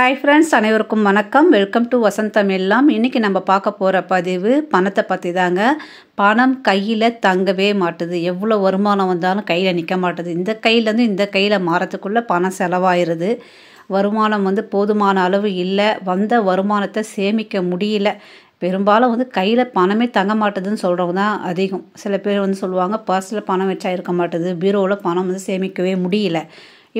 hi friends அனைவருக்கும் வணக்கம் welcome to வசந்தம் எல்லாம் இன்றைக்கி நம்ம பார்க்க போகிற பதிவு பணத்தை பற்றி தாங்க பணம் கையில் தங்கவே மாட்டுது எவ்வளோ வருமானம் வந்தாலும் கையில் நிற்க மாட்டுது இந்த கையிலேருந்து இந்த கையில் மாறத்துக்குள்ளே பணம் செலவாயிருது வருமானம் வந்து போதுமான அளவு இல்லை வந்த வருமானத்தை சேமிக்க முடியல பெரும்பாலும் வந்து கையில் பணமே தங்க மாட்டுதுன்னு சொல்கிறவங்க தான் அதிகம் சில பேர் வந்து சொல்லுவாங்க பர்ஸில் பணம் வச்சா இருக்க மாட்டுது பீரோவில் பணம் வந்து சேமிக்கவே முடியல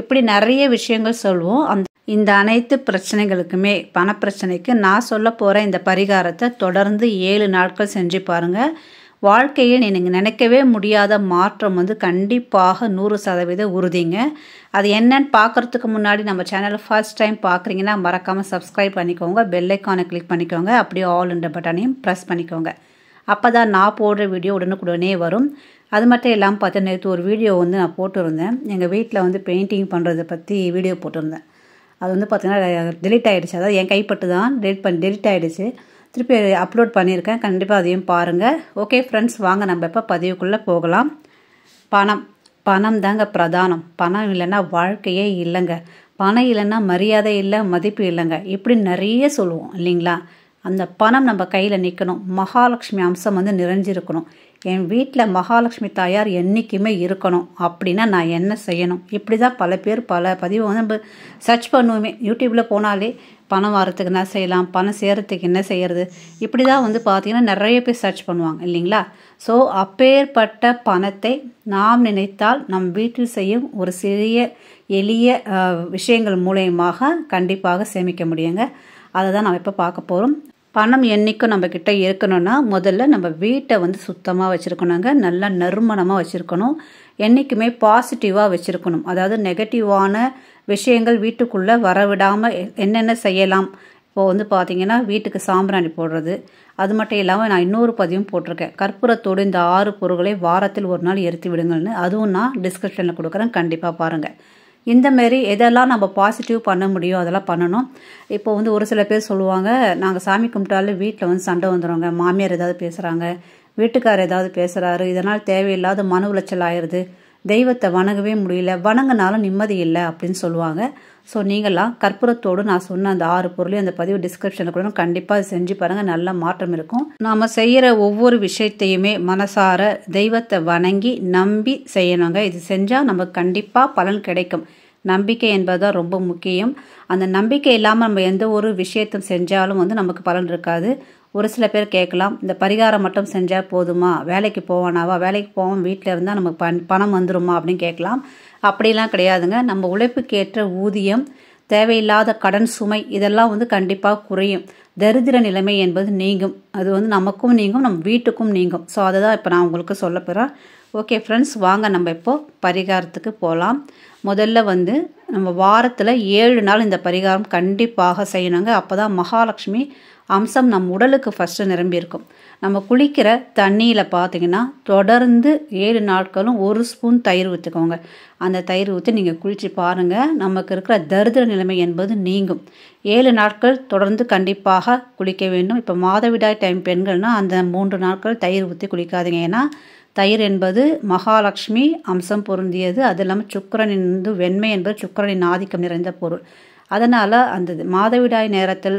இப்படி நிறைய விஷயங்கள் சொல்லுவோம் அந்த இந்த அனைத்து பிரச்சனைகளுக்குமே பணப்பிரச்சனைக்கு நான் சொல்ல போகிற இந்த பரிகாரத்தை தொடர்ந்து ஏழு நாட்கள் செஞ்சு பாருங்கள் வாழ்க்கையில் நீங்கள் நினைக்கவே முடியாத மாற்றம் வந்து கண்டிப்பாக நூறு சதவீதம் உறுதிங்க அது என்னன்னு பார்க்குறதுக்கு முன்னாடி நம்ம சேனலை ஃபர்ஸ்ட் டைம் பார்க்குறீங்கன்னா மறக்காமல் சப்ஸ்கிரைப் பண்ணிக்கோங்க பெல்லைக்கானை கிளிக் பண்ணிக்கோங்க அப்படியே ஆல் என்ற பட்டனையும் ப்ரெஸ் பண்ணிக்கோங்க அப்போ தான் நான் போடுற வீடியோ உடனுக்குடனே வரும் அது மட்டும் இல்லாமல் பார்த்து நேற்று ஒரு வீடியோ வந்து நான் போட்டிருந்தேன் எங்கள் வீட்டில் வந்து பெயிண்டிங் பண்ணுறதை பற்றி வீடியோ போட்டிருந்தேன் அது வந்து பார்த்திங்கன்னா டெலிட் ஆகிடுச்சு அதாவது என் கைப்பட்டு தான் டெலிட் பண்ணி டெலிட் ஆகிடுச்சு திருப்பி அப்லோட் பண்ணியிருக்கேன் கண்டிப்பாக அதையும் பாருங்கள் ஓகே ஃப்ரெண்ட்ஸ் வாங்க நம்ம இப்போ பதிவுக்குள்ளே போகலாம் பணம் பணம் தாங்க பிரதானம் பணம் இல்லைன்னா வாழ்க்கையே இல்லைங்க பணம் இல்லைன்னா மரியாதை இல்லை மதிப்பு இல்லைங்க இப்படி நிறைய சொல்லுவோம் இல்லைங்களா அந்த பணம் நம்ம கையில் நிற்கணும் மகாலட்சுமி அம்சம் வந்து நிறைஞ்சிருக்கணும் என் வீட்டில் மகாலட்சுமி தாயார் என்றைக்குமே இருக்கணும் அப்படின்னா நான் என்ன செய்யணும் இப்படி தான் பல பேர் பல பதிவு வந்து நம்ம சர்ச் பண்ணுவோமே யூடியூப்பில் போனாலே பணம் வரத்துக்கு என்ன செய்யலாம் பணம் செய்கிறதுக்கு என்ன செய்கிறது இப்படி தான் வந்து பார்த்திங்கன்னா நிறைய பேர் சர்ச் பண்ணுவாங்க இல்லைங்களா ஸோ அப்பேற்பட்ட பணத்தை நாம் நினைத்தால் நம் வீட்டில் செய்யும் ஒரு சிறிய எளிய விஷயங்கள் மூலயமாக கண்டிப்பாக சேமிக்க முடியுங்க அதை தான் நம்ம இப்போ பார்க்க போகிறோம் பணம் என்றைக்கும் நம்மக்கிட்ட இருக்கணும்னா முதல்ல நம்ம வீட்டை வந்து சுத்தமாக வச்சுருக்கணுங்க நல்லா நறுமணமாக வச்சுருக்கணும் என்றைக்குமே பாசிட்டிவாக வச்சுருக்கணும் அதாவது நெகட்டிவான விஷயங்கள் வீட்டுக்குள்ளே வரவிடாமல் என்னென்ன செய்யலாம் இப்போ வந்து பார்த்திங்கன்னா வீட்டுக்கு சாம்பிராணி போடுறது அது மட்டும் இல்லாமல் நான் இன்னொரு பதிவும் போட்டிருக்கேன் கற்பூரத்தோடு இந்த ஆறு பொருட்களை வாரத்தில் ஒரு நாள் எரித்து விடுங்கள்னு அதுவும் நான் டிஸ்கிரிப்ஷனில் கொடுக்குறேன் கண்டிப்பாக பாருங்கள் இந்த மாரி எதெல்லாம் நம்ம பாசிட்டிவ் பண்ண முடியும் அதெல்லாம் பண்ணணும் இப்போ வந்து ஒரு சில பேர் சொல்லுவாங்க நாங்கள் சாமி கும்பிட்டாலும் வீட்டில் வந்து சண்டை வந்துடுவாங்க மாமியார் ஏதாவது பேசுகிறாங்க வீட்டுக்காரர் ஏதாவது பேசுகிறாரு இதனால் தேவையில்லாத மன உளைச்சல் ஆயிடுது தெய்வத்தை வணங்கவே முடியல வணங்கினாலும் நிம்மதி இல்லை அப்படின்னு சொல்லுவாங்க ஸோ நீங்களாம் கற்பூரத்தோடு நான் சொன்ன அந்த ஆறு பொருளையும் அந்த பதிவு டிஸ்கிரிப்ஷனில் கூட கண்டிப்பாக செஞ்சு பாருங்கள் நல்ல மாற்றம் இருக்கும் நாம் செய்கிற ஒவ்வொரு விஷயத்தையுமே மனசார தெய்வத்தை வணங்கி நம்பி செய்யணுங்க இது செஞ்சால் நமக்கு கண்டிப்பாக பலன் கிடைக்கும் நம்பிக்கை என்பது தான் ரொம்ப முக்கியம் அந்த நம்பிக்கை இல்லாமல் நம்ம எந்த ஒரு விஷயத்தும் செஞ்சாலும் வந்து நமக்கு பலன் இருக்காது ஒரு சில பேர் கேட்கலாம் இந்த பரிகாரம் மட்டும் செஞ்சால் போதுமா வேலைக்கு போவானாவா வேலைக்கு போவோம் வீட்டில் இருந்தால் நமக்கு பண் பணம் வந்துருமா அப்படின்னு கேட்கலாம் அப்படிலாம் கிடையாதுங்க நம்ம உழைப்புக்கேற்ற ஊதியம் தேவையில்லாத கடன் சுமை இதெல்லாம் வந்து கண்டிப்பாக குறையும் தரித்திர நிலைமை என்பது நீங்கும் அது வந்து நமக்கும் நீங்கும் நம்ம வீட்டுக்கும் நீங்கும் ஸோ அதை தான் இப்போ நான் உங்களுக்கு சொல்ல போகிறேன் ஓகே ஃப்ரெண்ட்ஸ் வாங்க நம்ம இப்போது பரிகாரத்துக்கு போகலாம் முதல்ல வந்து நம்ம வாரத்தில் ஏழு நாள் இந்த பரிகாரம் கண்டிப்பாக செய்யணுங்க அப்போ தான் மகாலட்சுமி அம்சம் நம் உடலுக்கு ஃபஸ்ட்டு நிரம்பியிருக்கும் நம்ம குளிக்கிற தண்ணியில் பார்த்தீங்கன்னா தொடர்ந்து ஏழு நாட்களும் ஒரு ஸ்பூன் தயிர் ஊற்றுக்கோங்க அந்த தயிர் ஊற்றி நீங்கள் குளித்து பாருங்கள் நமக்கு இருக்கிற தரிதிர நிலைமை என்பது நீங்கும் ஏழு நாட்கள் தொடர்ந்து கண்டிப்பாக குளிக்க வேண்டும் இப்போ மாதவிடாய் டைம் பெண்கள்னால் அந்த மூன்று நாட்கள் தயிர் ஊற்றி குளிக்காதீங்க ஏன்னா தயிர் என்பது மகாலட்சுமி அம்சம் பொருந்தியது அது இல்லாமல் சுக்கரனின் வந்து வெண்மை என்பது சுக்கரனின் ஆதிக்கம் நிறைந்த பொருள் அதனால் அந்த மாதவிடாய் நேரத்தில்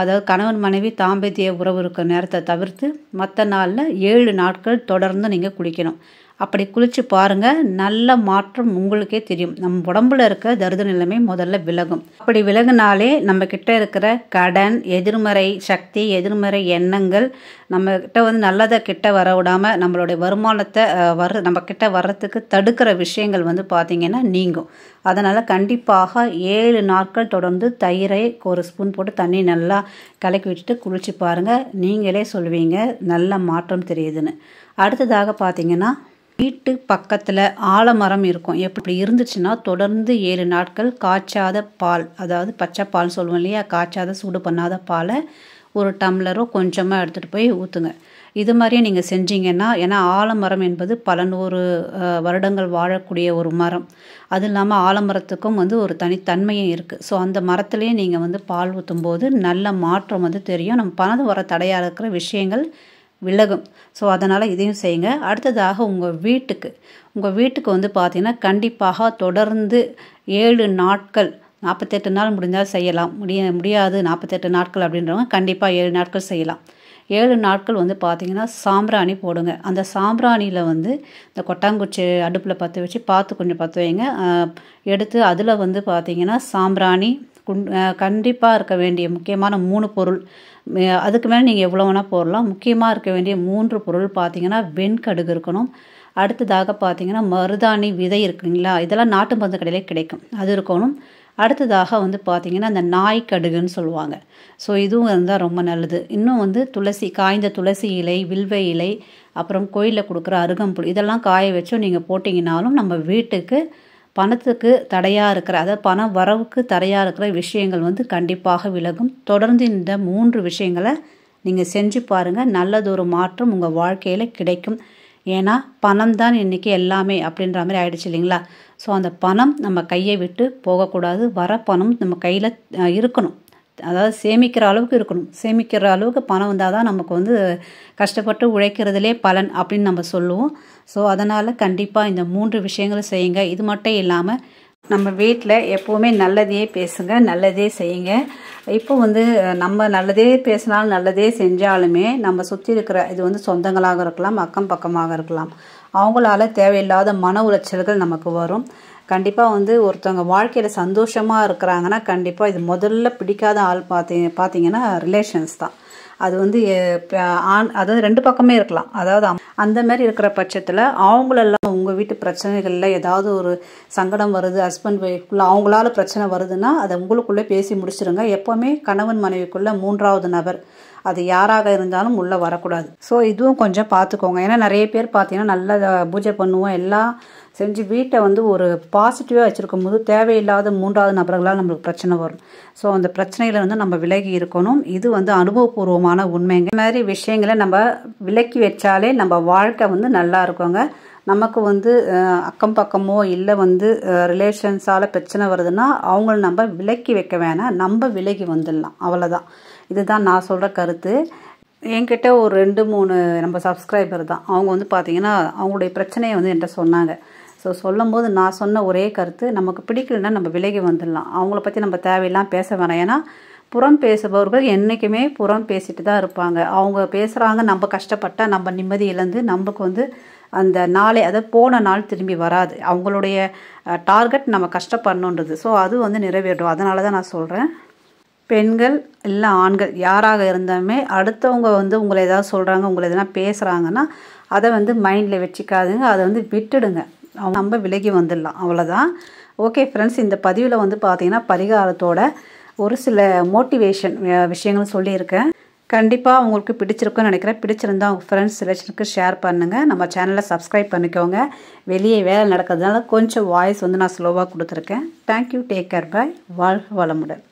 அதாவது கணவன் மனைவி தாம்பத்திய உறவு இருக்கிற நேரத்தை தவிர்த்து மற்ற நாளில் ஏழு நாட்கள் தொடர்ந்து நீங்கள் குளிக்கணும் அப்படி குளித்து பாருங்கள் நல்ல மாற்றம் உங்களுக்கே தெரியும் நம்ம உடம்புல இருக்க தருத நிலைமை முதல்ல விலகும் அப்படி விலகுனாலே நம்ம கிட்ட இருக்கிற கடன் எதிர்மறை சக்தி எதிர்மறை எண்ணங்கள் நம்ம கிட்ட வந்து நல்லதை கிட்ட வர விடாமல் நம்மளுடைய வருமானத்தை வர நம்ம கிட்ட வர்றதுக்கு தடுக்கிற விஷயங்கள் வந்து பார்த்திங்கன்னா நீங்கும் அதனால் கண்டிப்பாக ஏழு நாட்கள் தொடர்ந்து தயிரை ஒரு ஸ்பூன் போட்டு தண்ணி நல்லா கலக்கி விட்டுட்டு குளிச்சு பாருங்கள் நீங்களே சொல்லுவீங்க நல்ல மாற்றம் தெரியுதுன்னு அடுத்ததாக பார்த்திங்கன்னா வீட்டு பக்கத்தில் ஆலமரம் இருக்கும் எப்படி இருந்துச்சுன்னா தொடர்ந்து ஏழு நாட்கள் காய்ச்சாத பால் அதாவது பச்சை பால் சொல்லுவோம் இல்லையா காய்ச்சாத சூடு பண்ணாத பாலை ஒரு டம்ளரோ கொஞ்சமாக எடுத்துகிட்டு போய் ஊற்றுங்க இது மாதிரியே நீங்கள் செஞ்சீங்கன்னா ஏன்னா ஆலமரம் என்பது பல நூறு வருடங்கள் வாழக்கூடிய ஒரு மரம் அது இல்லாமல் ஆலமரத்துக்கும் வந்து ஒரு தனித்தன்மையும் இருக்குது ஸோ அந்த மரத்துலேயே நீங்கள் வந்து பால் ஊற்றும் போது நல்ல மாற்றம் வந்து தெரியும் நம்ம பணம் வர தடையாக இருக்கிற விஷயங்கள் விலகும் ஸோ அதனால் இதையும் செய்யுங்க அடுத்ததாக உங்கள் வீட்டுக்கு உங்கள் வீட்டுக்கு வந்து பார்த்திங்கன்னா கண்டிப்பாக தொடர்ந்து ஏழு நாட்கள் நாற்பத்தெட்டு நாள் முடிஞ்சால் செய்யலாம் முடிய முடியாது நாற்பத்தெட்டு நாட்கள் அப்படின்றவங்க கண்டிப்பாக ஏழு நாட்கள் செய்யலாம் ஏழு நாட்கள் வந்து பார்த்திங்கன்னா சாம்பிராணி போடுங்க அந்த சாம்பிராணியில் வந்து இந்த கொட்டாங்குச்சி அடுப்பில் பற்ற வச்சு பார்த்து கொஞ்சம் பற்ற வைங்க எடுத்து அதில் வந்து பார்த்திங்கன்னா சாம்பிராணி கண்டிப்பாக இருக்க வேண்டிய முக்கியமான மூணு பொருள் அதுக்கு மேலே நீங்கள் எவ்வளோ வேணால் போடலாம் முக்கியமாக இருக்க வேண்டிய மூன்று பொருள் பார்த்தீங்கன்னா வெண்கடுகு இருக்கணும் அடுத்ததாக பார்த்தீங்கன்னா மருதாணி விதை இருக்குங்களா இதெல்லாம் நாட்டு மருந்து கடையிலே கிடைக்கும் அது இருக்கணும் அடுத்ததாக வந்து பார்த்திங்கன்னா அந்த நாய் கடுகுன்னு சொல்லுவாங்க ஸோ இதுவும் இருந்தால் ரொம்ப நல்லது இன்னும் வந்து துளசி காய்ந்த துளசி இலை வில்வ இலை அப்புறம் கோயிலில் கொடுக்குற அருகம்புல் இதெல்லாம் காய வச்சும் நீங்கள் போட்டிங்கனாலும் நம்ம வீட்டுக்கு பணத்துக்கு தடையாக இருக்கிற அதாவது பண வரவுக்கு தடையாக இருக்கிற விஷயங்கள் வந்து கண்டிப்பாக விலகும் தொடர்ந்து இந்த மூன்று விஷயங்களை நீங்கள் செஞ்சு பாருங்கள் நல்லதொரு மாற்றம் உங்கள் வாழ்க்கையில் கிடைக்கும் ஏன்னா பணம் தான் இன்றைக்கி எல்லாமே அப்படின்ற மாதிரி ஆகிடுச்சு இல்லைங்களா ஸோ அந்த பணம் நம்ம கையை விட்டு போகக்கூடாது வர பணம் நம்ம கையில் இருக்கணும் அதாவது சேமிக்கிற அளவுக்கு இருக்கணும் சேமிக்கிற அளவுக்கு பணம் வந்தால் தான் நமக்கு வந்து கஷ்டப்பட்டு உழைக்கிறதுலே பலன் அப்படின்னு நம்ம சொல்லுவோம் ஸோ அதனால் கண்டிப்பாக இந்த மூன்று விஷயங்களும் செய்யுங்க இது மட்டும் இல்லாமல் நம்ம வீட்டில் எப்போவுமே நல்லதையே பேசுங்க நல்லதே செய்யுங்க இப்போ வந்து நம்ம நல்லதே பேசினாலும் நல்லதே செஞ்சாலுமே நம்ம சுற்றி இருக்கிற இது வந்து சொந்தங்களாக இருக்கலாம் அக்கம் பக்கமாக இருக்கலாம் அவங்களால தேவையில்லாத மன உளைச்சல்கள் நமக்கு வரும் கண்டிப்பாக வந்து ஒருத்தவங்க வாழ்க்கையில் சந்தோஷமாக இருக்கிறாங்கன்னா கண்டிப்பாக இது முதல்ல பிடிக்காத ஆள் பார்த்தி பார்த்தீங்கன்னா ரிலேஷன்ஸ் தான் அது வந்து ஆண் அதாவது ரெண்டு பக்கமே இருக்கலாம் அதாவது அந்த மாதிரி இருக்கிற பட்சத்தில் அவங்களெல்லாம் உங்கள் வீட்டு பிரச்சனைகளில் ஏதாவது ஒரு சங்கடம் வருது ஹஸ்பண்ட் ஒய்ஃப்குள்ளே அவங்களால பிரச்சனை வருதுன்னா அதை உங்களுக்குள்ளே பேசி முடிச்சிருங்க எப்போவுமே கணவன் மனைவிக்குள்ளே மூன்றாவது நபர் அது யாராக இருந்தாலும் உள்ளே வரக்கூடாது ஸோ இதுவும் கொஞ்சம் பார்த்துக்கோங்க ஏன்னா நிறைய பேர் பார்த்தீங்கன்னா நல்லா பூஜை பண்ணுவோம் எல்லாம் செஞ்சு வீட்டை வந்து ஒரு பாசிட்டிவாக வச்சுருக்கும் போது தேவையில்லாத மூன்றாவது நபர்களால் நம்மளுக்கு பிரச்சனை வரும் ஸோ அந்த பிரச்சனையில் வந்து நம்ம விலகி இருக்கணும் இது வந்து அனுபவபூர்வமான உண்மைங்க இந்த மாதிரி விஷயங்களை நம்ம விலக்கி வச்சாலே நம்ம வாழ்க்கை வந்து நல்லா இருக்குங்க நமக்கு வந்து அக்கம் பக்கமோ இல்லை வந்து ரிலேஷன்ஸால் பிரச்சனை வருதுன்னா அவங்கள நம்ம விலக்கி வைக்க வேணாம் நம்ம விலகி வந்துடலாம் அவ்வளோதான் இதுதான் நான் சொல்கிற கருத்து என்கிட்ட ஒரு ரெண்டு மூணு நம்ம சப்ஸ்கிரைபர் தான் அவங்க வந்து பார்த்திங்கன்னா அவங்களுடைய பிரச்சனையை வந்து என்கிட்ட சொன்னாங்க ஸோ சொல்லும் போது நான் சொன்ன ஒரே கருத்து நமக்கு பிடிக்கலன்னா நம்ம விலகி வந்துடலாம் அவங்கள பற்றி நம்ம தேவையெல்லாம் பேச வேணாம் ஏன்னா புறம் பேசுபவர்கள் என்றைக்குமே புறம் பேசிட்டு தான் இருப்பாங்க அவங்க பேசுகிறாங்க நம்ம கஷ்டப்பட்டால் நம்ம நிம்மதி இழந்து நமக்கு வந்து அந்த நாளை அதாவது போன நாள் திரும்பி வராது அவங்களுடைய டார்கெட் நம்ம கஷ்டப்படணுன்றது ஸோ அது வந்து நிறைவேறும் அதனால தான் நான் சொல்கிறேன் பெண்கள் இல்லை ஆண்கள் யாராக இருந்தாலுமே அடுத்தவங்க வந்து உங்களை ஏதாவது சொல்கிறாங்க உங்களை எதனா பேசுகிறாங்கன்னா அதை வந்து மைண்டில் வச்சுக்காதுங்க அதை வந்து விட்டுடுங்க அவங்க நம்ம விலகி வந்துடலாம் அவ்வளோதான் ஓகே ஃப்ரெண்ட்ஸ் இந்த பதிவில் வந்து பார்த்திங்கன்னா பரிகாரத்தோட ஒரு சில மோட்டிவேஷன் விஷயங்கள் சொல்லியிருக்கேன் கண்டிப்பாக உங்களுக்கு பிடிச்சிருக்குன்னு நினைக்கிறேன் பிடிச்சிருந்தா உங்கள் ஃப்ரெண்ட்ஸ் ரிலேஷனுக்கு ஷேர் பண்ணுங்கள் நம்ம சேனலை சப்ஸ்கிரைப் பண்ணிக்கோங்க வெளியே வேலை நடக்கிறதுனால கொஞ்சம் வாய்ஸ் வந்து நான் ஸ்லோவாக கொடுத்துருக்கேன் தேங்க்யூ டேக் கேர் பாய் வாழ்க வளமுடன்